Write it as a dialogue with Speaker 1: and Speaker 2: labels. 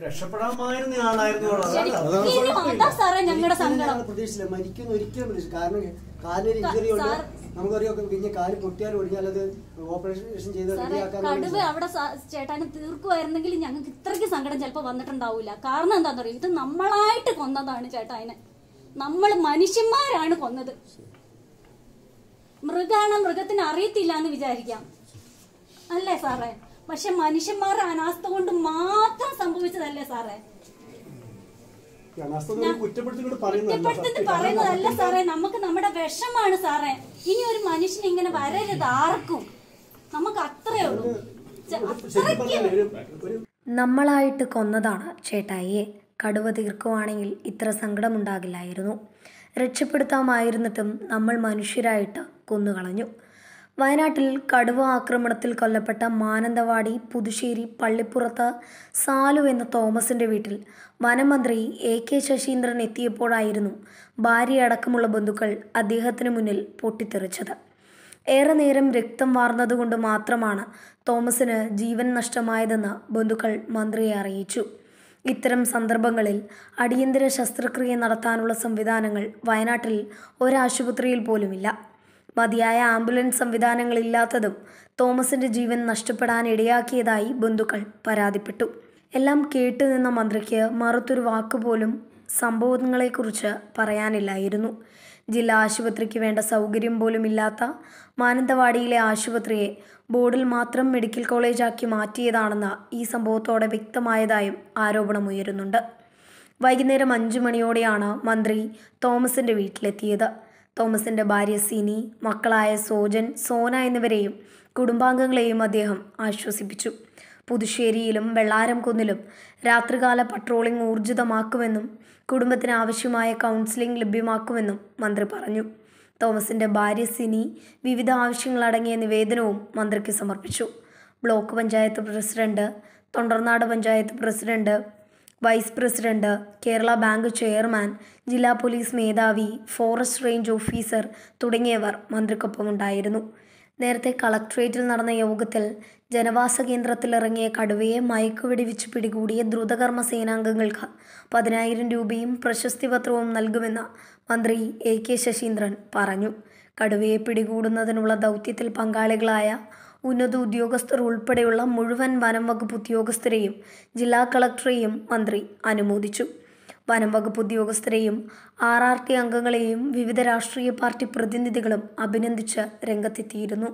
Speaker 1: ചേട്ടാനും തീർക്കുമായിരുന്നെങ്കിൽ ഞങ്ങൾക്ക് ഇത്രയ്ക്ക് സങ്കടം ചിലപ്പോ വന്നിട്ടുണ്ടാവില്ല കാരണം എന്താന്ന് പറയുക ഇത് നമ്മളായിട്ട് കൊന്നതാണ് ചേട്ടായിനെ നമ്മള് മനുഷ്യന്മാരാണ് കൊന്നത് മൃഗാണ് മൃഗത്തിന് അറിയത്തില്ല എന്ന് വിചാരിക്കാം അല്ലേ സാറേ പക്ഷെ മനുഷ്യന്മാരുടെ അനാസ്ഥ കൊണ്ട് മാത്രം സംഭവിച്ചതല്ലേ സാറേ പറയുന്നതല്ല സാറേ നമുക്ക് നമ്മുടെ വിഷമാണ് സാറേ ഇനി ഒരു മനുഷ്യൻ ഇങ്ങനെ വരരുത് ആർക്കും നമുക്ക് അത്രേ ഉള്ളൂ
Speaker 2: നമ്മളായിട്ട് കൊന്നതാണ് ചേട്ടായിയെ കടുവ തീർക്കുവാണെങ്കിൽ ഇത്ര സങ്കടമുണ്ടാകില്ലായിരുന്നു രക്ഷപ്പെടുത്താമായിരുന്നിട്ടും നമ്മൾ മനുഷ്യരായിട്ട് കൊന്നുകളഞ്ഞു വയനാട്ടിൽ കടുവ ആക്രമണത്തിൽ കൊല്ലപ്പെട്ട മാനന്തവാടി പുതുശ്ശേരി പള്ളിപ്പുറത്ത് സാലു എന്ന തോമസിൻ്റെ വീട്ടിൽ വനമന്ത്രി എ കെ ശശീന്ദ്രൻ എത്തിയപ്പോഴായിരുന്നു ഭാര്യ അടക്കമുള്ള ബന്ധുക്കൾ അദ്ദേഹത്തിന് മുന്നിൽ പൊട്ടിത്തെറിച്ചത് ഏറെ നേരം രക്തം വാർന്നതുകൊണ്ട് മാത്രമാണ് തോമസിന് ജീവൻ നഷ്ടമായതെന്ന് ബന്ധുക്കൾ മന്ത്രിയെ അറിയിച്ചു ഇത്തരം സന്ദർഭങ്ങളിൽ അടിയന്തര ശസ്ത്രക്രിയ നടത്താനുള്ള സംവിധാനങ്ങൾ വയനാട്ടിൽ ഒരാശുപത്രിയിൽ പോലുമില്ല മതിയായ ആംബുലൻസ് സംവിധാനങ്ങളില്ലാത്തതും തോമസിന്റെ ജീവൻ നഷ്ടപ്പെടാനിടയാക്കിയതായി ബന്ധുക്കൾ പരാതിപ്പെട്ടു എല്ലാം കേട്ടുനിന്ന മന്ത്രിക്ക് മറുത്തൊരു വാക്കുപോലും സംഭവങ്ങളെക്കുറിച്ച് പറയാനില്ലായിരുന്നു ജില്ലാ ആശുപത്രിക്ക് വേണ്ട സൗകര്യം പോലും ഇല്ലാത്ത മാനന്തവാടിയിലെ ആശുപത്രിയെ ബോർഡിൽ മാത്രം മെഡിക്കൽ കോളേജാക്കി മാറ്റിയതാണെന്ന ഈ സംഭവത്തോടെ വ്യക്തമായതായും ആരോപണമുയരുന്നുണ്ട് വൈകുന്നേരം അഞ്ചു മണിയോടെയാണ് മന്ത്രി തോമസിന്റെ വീട്ടിലെത്തിയത് തോമസിൻ്റെ ഭാര്യ സിനി മക്കളായ സോജൻ സോന എന്നിവരെയും കുടുംബാംഗങ്ങളെയും അദ്ദേഹം ആശ്വസിപ്പിച്ചു പുതുശ്ശേരിയിലും വെള്ളാരംകുന്നിലും രാത്രികാല പട്രോളിംഗ് ഊർജിതമാക്കുമെന്നും കുടുംബത്തിന് ആവശ്യമായ കൗൺസിലിംഗ് ലഭ്യമാക്കുമെന്നും മന്ത്രി പറഞ്ഞു തോമസിൻ്റെ ഭാര്യ സിനി വിവിധ ആവശ്യങ്ങളടങ്ങിയ നിവേദനവും മന്ത്രിക്ക് സമർപ്പിച്ചു block panchayat president Thondernad panchayat president vice president Kerala bank chairman ജില്ലാ പോലീസ് മേധാവി ഫോറസ്റ്റ് റേഞ്ച് ഓഫീസർ തുടങ്ങിയവർ മന്ത്രിക്കൊപ്പമുണ്ടായിരുന്നു നേരത്തെ കളക്ട്രേറ്റിൽ നടന്ന യോഗത്തിൽ ജനവാസ കേന്ദ്രത്തിലിറങ്ങിയ കടുവയെ വെടിവെച്ച് പിടികൂടിയ ദ്രുതകർമ്മ സേനാംഗങ്ങൾക്ക് പതിനായിരം രൂപയും പ്രശസ്തിപത്രവും നൽകുമെന്ന് മന്ത്രി എ കെ ശശീന്ദ്രൻ പറഞ്ഞു കടുവയെ പിടികൂടുന്നതിനുള്ള ദൗത്യത്തിൽ പങ്കാളികളായ ഉന്നത ഉദ്യോഗസ്ഥർ ഉൾപ്പെടെയുള്ള മുഴുവൻ വനം വകുപ്പ് ഉദ്യോഗസ്ഥരെയും ജില്ലാ കളക്ടറെയും മന്ത്രി അനുമോദിച്ചു വനം വകുപ്പ് ഉദ്യോഗസ്ഥരെയും ആർ ആർ ടി അംഗങ്ങളെയും വിവിധ രാഷ്ട്രീയ പാർട്ടി പ്രതിനിധികളും അഭിനന്ദിച്ച് രംഗത്തെത്തിയിരുന്നു